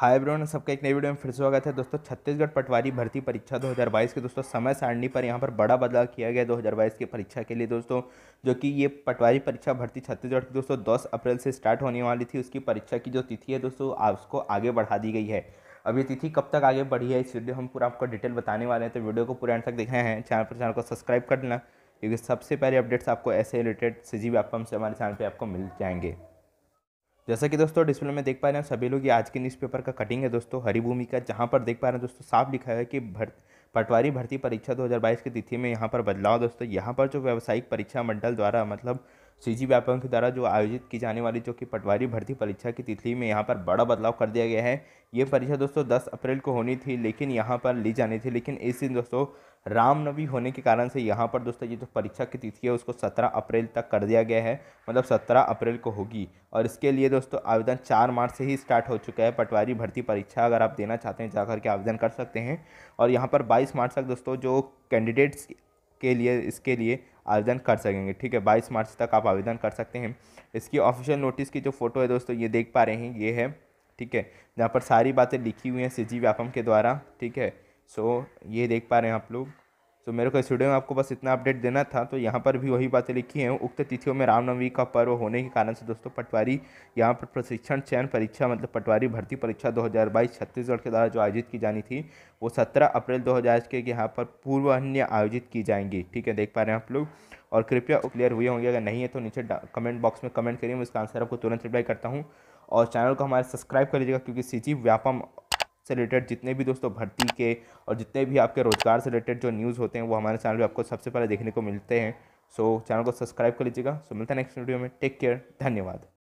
हाय brown सबका एक नई वीडियो में फिर से स्वागत है दोस्तों छत्तीसगढ़ पटवारी भर्ती परीक्षा 2022 के दोस्तों समय सारणी पर यहाँ पर बड़ा बदलाव किया गया 2022 की परीक्षा के लिए दोस्तों जो कि ये पटवारी परीक्षा भर्ती छत्तीसगढ़ की दोस्तों 10 अप्रैल से स्टार्ट होने वाली थी उसकी परीक्षा की जो तिथि है दोस्तों उसको आगे बढ़ा दी गई है अब ये तिथि कब तक आगे बढ़ी है इस वीडियो हम पूरा आपको डिटेल बताने वाले हैं तो वीडियो को पूरा एंड तक देखना है चैनल पर चैनल को सब्सक्राइब कर लेना क्योंकि सबसे पहले अपडेट्स आपको ऐसे रिलेटेड सी जी से हमारे चैनल पर आपको मिल जाएंगे जैसा कि दोस्तों डिस्प्ले में देख पा रहे हैं सभी लोग ये आज के न्यूज़पेपर का कटिंग है दोस्तों हरिभूमि का जहाँ पर देख पा रहे हैं दोस्तों साफ लिखा है कि भर्त पटवारी भर्ती परीक्षा 2022 की तिथि में यहाँ पर बदलाव दोस्तों यहाँ पर जो व्यावसायिक परीक्षा मंडल द्वारा मतलब सीजी व्यापम के द्वारा जो आयोजित की जाने वाली जो कि पटवारी भर्ती परीक्षा की तिथि में यहाँ पर बड़ा बदलाव कर दिया गया है ये परीक्षा दोस्तों दस अप्रैल को होनी थी लेकिन यहाँ पर ली जानी थी लेकिन इस दिन दोस्तों रामनवमी होने के कारण से यहाँ पर दोस्तों ये जो परीक्षा की तिथि है उसको सत्रह अप्रैल तक कर दिया गया है मतलब सत्रह अप्रैल को होगी और इसके लिए दोस्तों आवेदन चार मार्च से ही स्टार्ट हो चुका है पटवारी भर्ती परीक्षा अगर आप देना चाहते हैं जाकर के आवेदन कर सकते हैं और यहाँ पर बाईस मार्च तक दोस्तों जो कैंडिडेट्स के लिए इसके लिए आवेदन कर सकेंगे ठीक है बाईस मार्च तक आप आवेदन कर सकते हैं इसकी ऑफिशियल नोटिस की जो फ़ोटो है दोस्तों ये देख पा रहे हैं ये है ठीक है जहाँ पर सारी बातें लिखी हुई हैं सी जी व्यापम के द्वारा ठीक है सो ये देख पा रहे हैं आप लोग तो मेरे को इस वीडियो में आपको बस इतना अपडेट देना था तो यहाँ पर भी वही बातें लिखी हैं उक्त तिथियों में रामनवमी का पर्व होने के कारण से दोस्तों पटवारी यहाँ पर प्रशिक्षण चयन परीक्षा मतलब पटवारी भर्ती परीक्षा 2022 छत्तीसगढ़ के द्वारा जो आयोजित की जानी थी वो 17 अप्रैल दो के यहाँ पर पूर्व अन्य आयोजित की जाएंगी ठीक है देख पा रहे हैं आप लोग और कृपया क्लियर हुए होंगे अगर नहीं है तो नीचे कमेंट बॉक्स में कमेंट करिए मैं इसका आंसर आपको तुरंत रिप्लाई करता हूँ और चैनल को हमारे सब्सक्राइब कर लीजिएगा क्योंकि सी जी व्यापम से रिलेटेड जितने भी दोस्तों भर्ती के और जितने भी आपके रोज़गार से रिलेटेड जो न्यूज़ होते हैं वो हमारे चैनल पर आपको सबसे पहले देखने को मिलते हैं सो so, चैनल को सब्सक्राइब कर लीजिएगा सो so, मिलता है नेक्स्ट वीडियो में टेक केयर धन्यवाद